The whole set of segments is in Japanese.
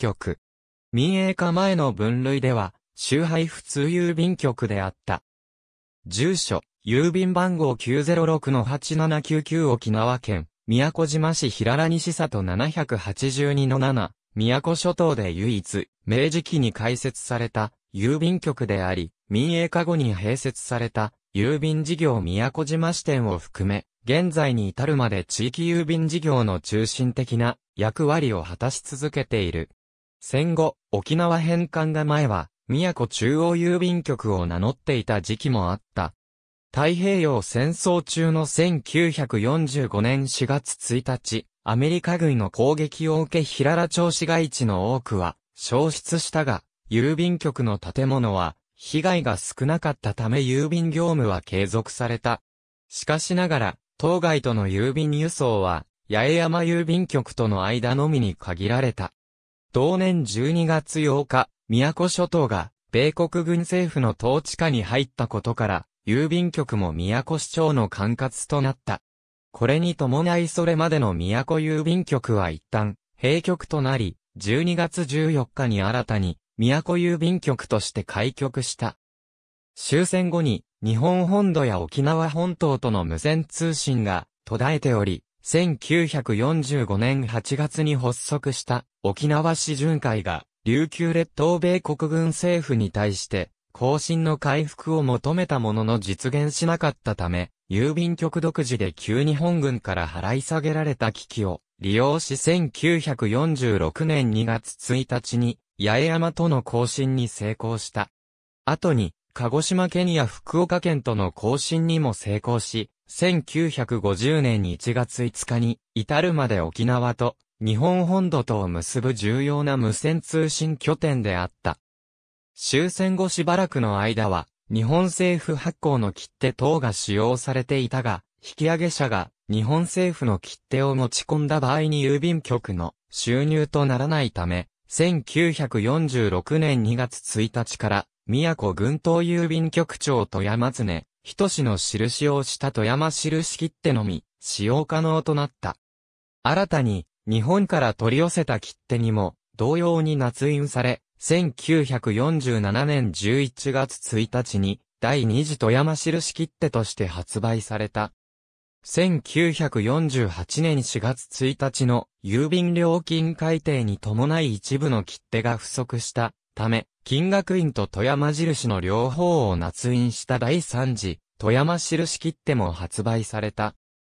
局。民営化前の分類では、周配普通郵便局であった。住所、郵便番号906-8799沖縄県、宮古島市平良西里782-7、宮古諸島で唯一、明治期に開設された郵便局であり、民営化後に併設された郵便事業宮古島支店を含め、現在に至るまで地域郵便事業の中心的な役割を果たし続けている。戦後、沖縄返還が前は、宮古中央郵便局を名乗っていた時期もあった。太平洋戦争中の1945年4月1日、アメリカ軍の攻撃を受け平良町市街地の多くは消失したが、郵便局の建物は被害が少なかったため郵便業務は継続された。しかしながら、当該との郵便輸送は、八重山郵便局との間のみに限られた。同年12月8日、宮古諸島が、米国軍政府の統治下に入ったことから、郵便局も宮古市長の管轄となった。これに伴いそれまでの宮古郵便局は一旦、閉局となり、12月14日に新たに、宮古郵便局として開局した。終戦後に、日本本土や沖縄本島との無線通信が途絶えており、1945年8月に発足した沖縄市巡回が、琉球列島米国軍政府に対して、更新の回復を求めたものの実現しなかったため、郵便局独自で旧日本軍から払い下げられた機器を利用し1946年2月1日に八重山との更新に成功した。後に、鹿児島県や福岡県との更新にも成功し、1950年1月5日に至るまで沖縄と日本本土とを結ぶ重要な無線通信拠点であった。終戦後しばらくの間は、日本政府発行の切手等が使用されていたが、引き上げ者が日本政府の切手を持ち込んだ場合に郵便局の収入とならないため、1946年2月1日から、宮古群島郵便局長富山常、人志の印をした富山印切手のみ、使用可能となった。新たに、日本から取り寄せた切手にも、同様に夏印され、1947年11月1日に、第2次富山印切手として発売された。1948年4月1日の郵便料金改定に伴い一部の切手が不足したため、金額印と富山印の両方を捺印した第3次、富山印切手も発売された。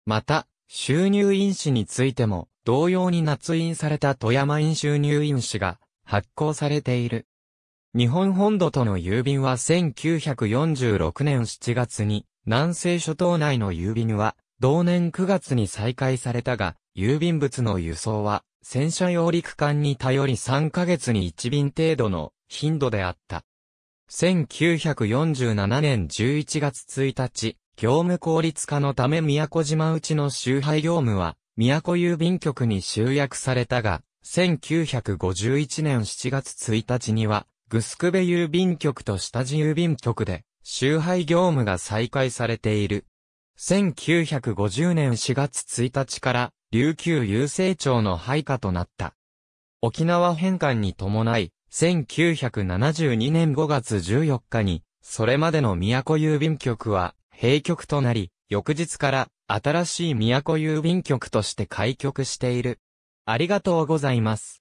また、収入印紙についても、同様に捺印された富山印収入印紙が発行されている。日本本土との郵便は1946年7月に、南西諸島内の郵便は、同年9月に再開されたが、郵便物の輸送は、戦車用陸艦に頼り3ヶ月に1便程度の頻度であった。1947年11月1日、業務効率化のため宮古島内の周廃業務は、宮古郵便局に集約されたが、1951年7月1日には、グスクベ郵便局と下地郵便局で、集配業務が再開されている。1950年4月1日から、琉球郵政庁の配下となった。沖縄返還に伴い、1972年5月14日に、それまでの都郵便局は、閉局となり、翌日から新しい都郵便局として開局している。ありがとうございます。